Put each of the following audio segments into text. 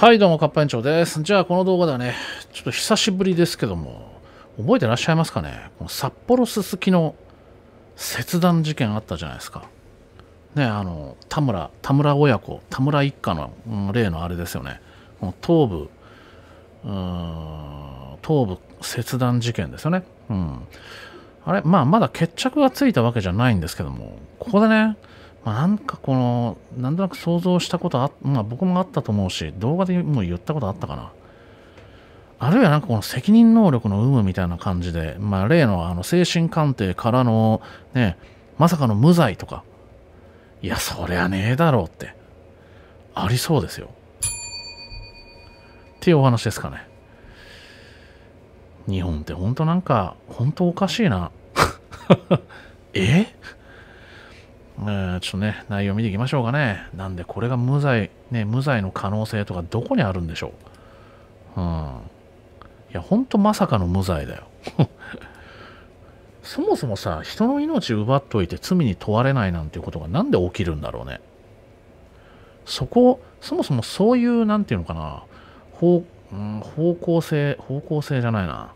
はい、どうも、カッパ園長です。じゃあ、この動画ではね、ちょっと久しぶりですけども、覚えてらっしゃいますかねこの札幌すすきの切断事件あったじゃないですか。ね、あの、田村、田村親子、田村一家の、うん、例のあれですよね。この頭部、頭部切断事件ですよね。うん。あれ、まあ、まだ決着がついたわけじゃないんですけども、ここでね、まあ、なんかこの、なんとなく想像したことあ、まあ僕もあったと思うし、動画でも言ったことあったかな。あるいはなんかこの責任能力の有無みたいな感じで、まあ例のあの精神鑑定からのね、まさかの無罪とか、いや、そりゃねえだろうって、ありそうですよ。っていうお話ですかね。日本って本当なんか、本当おかしいな。えちょっとね、内容見ていきましょうかね。なんで、これが無罪、ね、無罪の可能性とかどこにあるんでしょう。うん。いや、ほんとまさかの無罪だよ。そもそもさ、人の命奪っといて罪に問われないなんていうことがなんで起きるんだろうね。そこ、そもそもそういう、なんていうのかな、方,、うん、方向性、方向性じゃないな。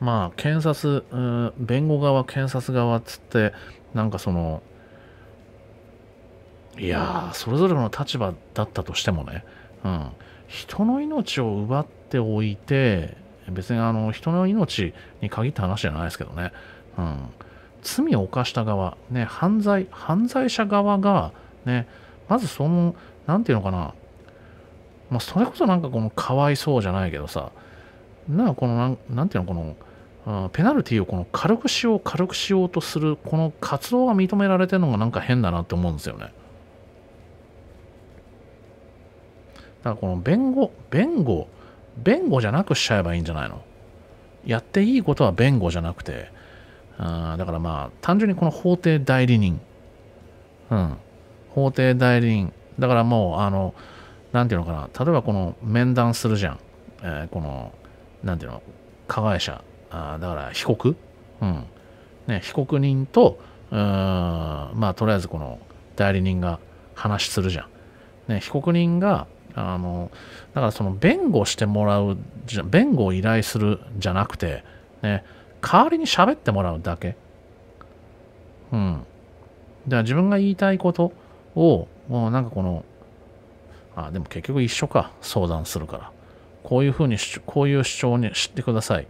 まあ、検察、うん、弁護側、検察側っつって、なんかその、いやそれぞれの立場だったとしてもね、うん、人の命を奪っておいて、別にあの人の命に限った話じゃないですけどね、うん、罪を犯した側、ね、犯罪、犯罪者側が、ね、まずその、なんていうのかな、まあ、それこそなんかこのかわいそうじゃないけどさ、なんかこのなん、なんていうの、この、うん、ペナルティをこの軽くしよう、軽くしようとする、この活動が認められてるのがなんか変だなって思うんですよね。だからこの弁護、弁護、弁護じゃなくしちゃえばいいんじゃないのやっていいことは弁護じゃなくて、あだからまあ、単純にこの法廷代理人。うん。法廷代理人。だからもう、あの、なんていうのかな、例えばこの面談するじゃん。えー、この、なんていうの、加害者。あだから被告。うん。ね、被告人と、うん、まあ、とりあえずこの代理人が話するじゃん。ね、被告人が、あのだからその弁護してもらう弁護を依頼するじゃなくて、ね、代わりに喋ってもらうだけ。うん。だから自分が言いたいことを、もうなんかこの、あ、でも結局一緒か、相談するから。こういうふうに、こういう主張にしてください。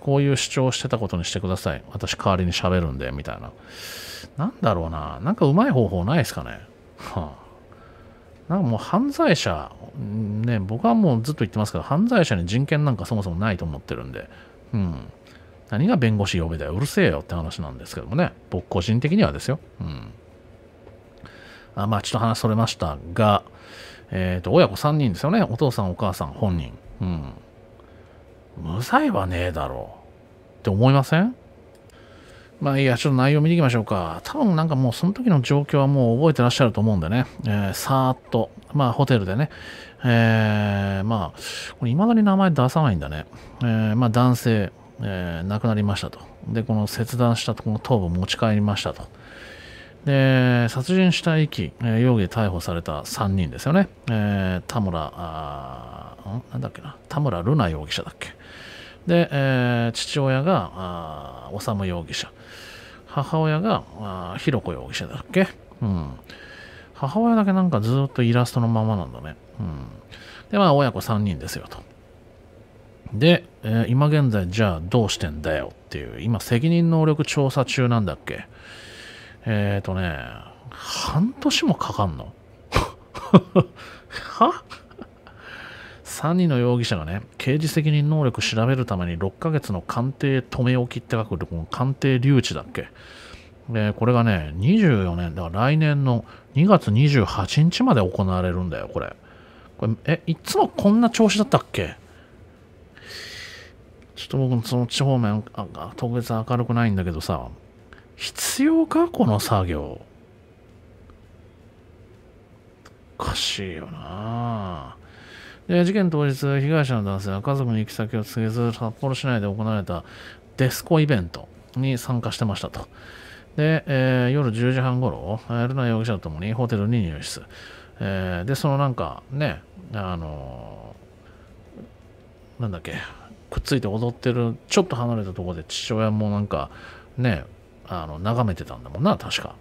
こういう主張してたことにしてください。私代わりに喋るんで、みたいな。なんだろうな。なんかうまい方法ないですかね。はあなんかもう犯罪者、ね、僕はもうずっと言ってますけど、犯罪者に人権なんかそもそもないと思ってるんで、うん。何が弁護士呼べだよ、うるせえよって話なんですけどもね、僕個人的にはですよ。うん。あまあ、ちょっと話それましたが、えっ、ー、と、親子3人ですよね、お父さん、お母さん、本人。うん。無罪はねえだろうって思いませんまあいいや、ちょっと内容見ていきましょうか。多分なんかもうその時の状況はもう覚えてらっしゃると思うんでね、えー、さーっと、まあホテルでね、えー、まあ、これ未だに名前出さないんだね。えー、まあ男性、えー、亡くなりましたと。で、この切断したとこの頭部を持ち帰りましたと。で、殺人した遺棄、えー、容疑で逮捕された3人ですよね。えー、田村、あなんだっけな、田村瑠奈容疑者だっけ。で、えー、父親が、あ修容疑者。母親が、あひろこ容疑者だっけうん。母親だけなんかずっとイラストのままなんだね。うん。で、まあ、親子3人ですよと。で、えー、今現在、じゃあどうしてんだよっていう、今、責任能力調査中なんだっけえっ、ー、とね、半年もかかんの は3人の容疑者がね、刑事責任能力調べるために6ヶ月の鑑定止め置きって書くと、この鑑定留置だっけ。で、これがね、24年、だから来年の2月28日まで行われるんだよ、これ。これえ、いつもこんな調子だったっけちょっと僕、その地方面、あ特別明るくないんだけどさ、必要かこの作業。おかしいよなで事件当日、被害者の男性は家族に行き先を告げず、札幌市内で行われたデスコイベントに参加してましたと。で、えー、夜10時半ごろ、ルナ容疑者と共もにホテルに入室。えー、で、そのなんかね、あのー、なんだっけ、くっついて踊ってる、ちょっと離れたところで父親もなんか、ね、あの眺めてたんだもんな、確か。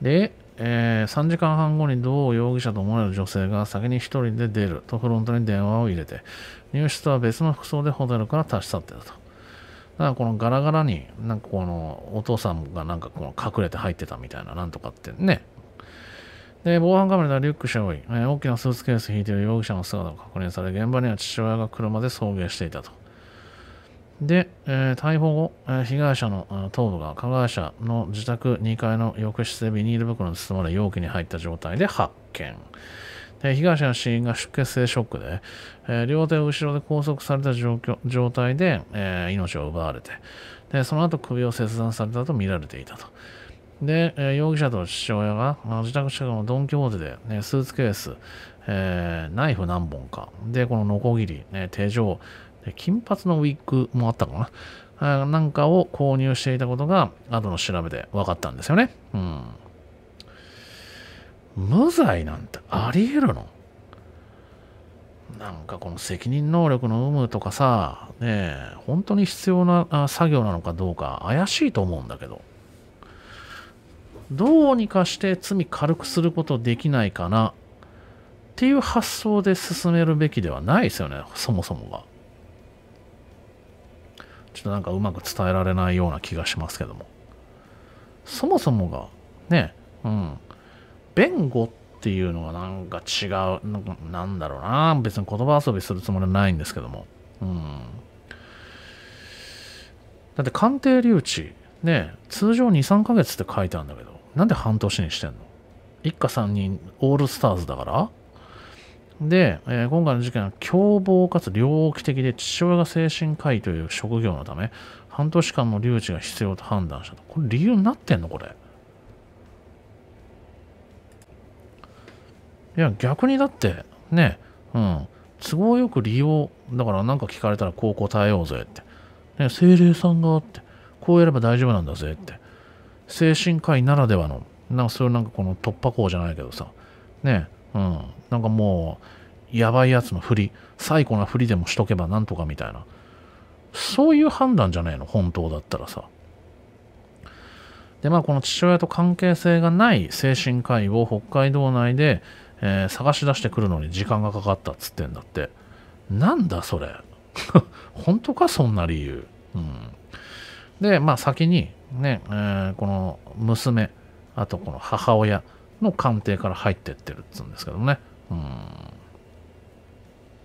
で、えー、3時間半後に同容疑者と思われる女性が先に1人で出るとフロントに電話を入れて入室とは別の服装でホテルから立ち去ってたと。だからこのガラガラになんかこのお父さんがなんかこの隠れて入ってたみたいななんとかってね。で、防犯カメラではリュック背負い、えー、大きなスーツケース引いている容疑者の姿が確認され、現場には父親が車で送迎していたと。で、えー、逮捕後、えー、被害者の頭部が加害者の自宅2階の浴室でビニール袋に包まれ容器に入った状態で発見。で被害者の死因が出血性ショックで、えー、両手を後ろで拘束された状状態で、え命を奪われてで、その後首を切断されたと見られていたと。で、え容疑者と父親が、まあ、自宅近くのドン・キホーテで、ね、スーツケース、えナイフ何本か、で、このノコギリ、ね、手錠、金髪のウィッグもあったかな。なんかを購入していたことが、後の調べで分かったんですよね。うん。無罪なんてあり得るのなんかこの責任能力の有無とかさ、ね本当に必要な作業なのかどうか怪しいと思うんだけど、どうにかして罪軽くすることできないかなっていう発想で進めるべきではないですよね、そもそもが。ちょっとなんかうまく伝えられないような気がしますけども。そもそもが、ね、うん、弁護っていうのがなんか違う、なんだろうな、別に言葉遊びするつもりはないんですけども。うん。だって鑑定留置、ね、通常2、3ヶ月って書いてあるんだけど、なんで半年にしてんの一家3人オールスターズだからで、えー、今回の事件は凶暴かつ猟奇的で父親が精神科医という職業のため半年間の留置が必要と判断したとこれ理由になってんのこれいや逆にだってねうん都合よく利用だから何か聞かれたらこう答えようぜって、ね、精霊さんがあってこうやれば大丈夫なんだぜって精神科医ならではのなんかそういうなんかこの突破口じゃないけどさねえうん。なんかもう、やばいやつの振り、最古な振りでもしとけばなんとかみたいな。そういう判断じゃないの、本当だったらさ。で、まあ、この父親と関係性がない精神科医を北海道内で、えー、探し出してくるのに時間がかかったっつってんだって。なんだそれ。本当か、そんな理由。うん。で、まあ、先にね、ねえー、この娘、あとこの母親、の鑑定から入ってってるっつうんですけどね。うん。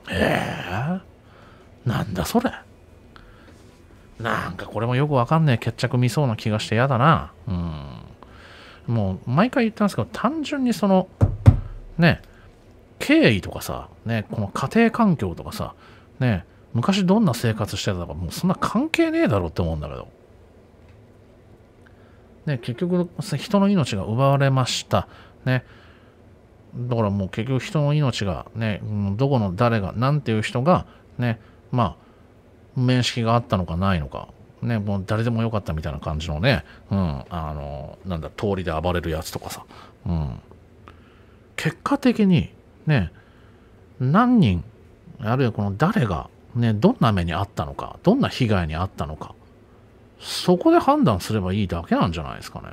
ええー、なんだそれ。なんかこれもよくわかんねえ決着見そうな気がして嫌だな。うん。もう毎回言ってますけど、単純にその、ね、経緯とかさ、ね、この家庭環境とかさ、ね、昔どんな生活してたか、もうそんな関係ねえだろって思うんだけど。ね、結局、人の命が奪われました。ね。だからもう結局人の命がね、どこの誰が、なんていう人がね、まあ、面識があったのかないのか、ね、もう誰でもよかったみたいな感じのね、うん、あの、なんだ、通りで暴れるやつとかさ、うん。結果的に、ね、何人、あるいはこの誰が、ね、どんな目に遭ったのか、どんな被害に遭ったのか、そこで判断すればいいだけなんじゃないですかね。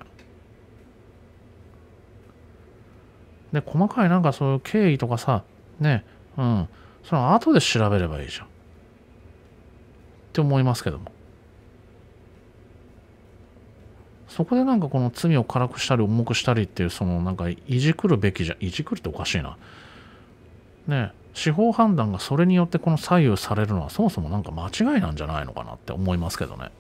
で、細かいなんかそういう経緯とかさ、ね、うん、その後で調べればいいじゃん。って思いますけども。そこでなんかこの罪を辛くしたり重くしたりっていう、そのなんかいじくるべきじゃ、いじくるっておかしいな。ね司法判断がそれによってこの左右されるのはそもそもなんか間違いなんじゃないのかなって思いますけどね。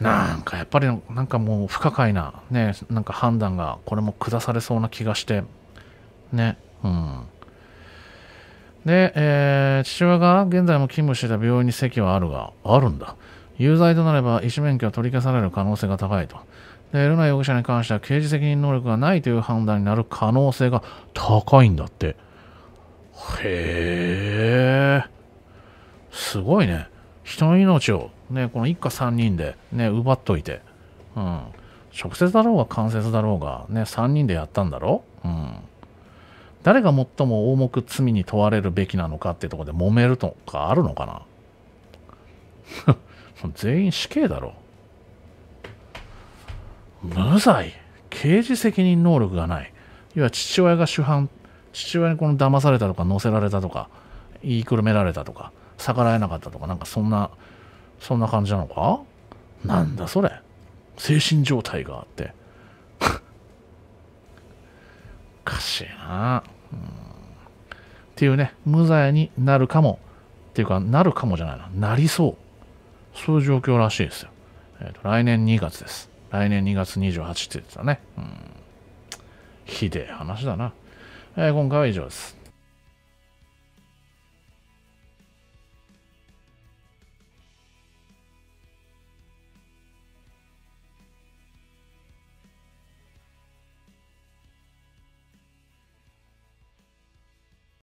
なんかやっぱりなんかもう不可解なねなんか判断がこれも下されそうな気がしてねうんで、えー、父親が現在も勤務していた病院に席はあるがあるんだ有罪となれば医師免許は取り消される可能性が高いとでルナ容疑者に関しては刑事責任能力がないという判断になる可能性が高いんだってへえすごいね人の命を、ね、この一家3人で、ね、奪っといて、うん、直接だろうが間接だろうが、ね、3人でやったんだろう、うん、誰が最も重く罪に問われるべきなのかってとこで揉めるとかあるのかな 全員死刑だろ無罪刑事責任能力がない要は父親が主犯父親にこの騙されたとか乗せられたとか言いくるめられたとか逆らえなかったとかなんかそんなそんな感じなのかなんだそれ精神状態があって おかしいなうんっていうね無罪になるかもっていうかなるかもじゃないななりそうそういう状況らしいですよ、えーと、来年2月です来年2月28って言ってたねうんひでえ話だな、えー、今回は以上です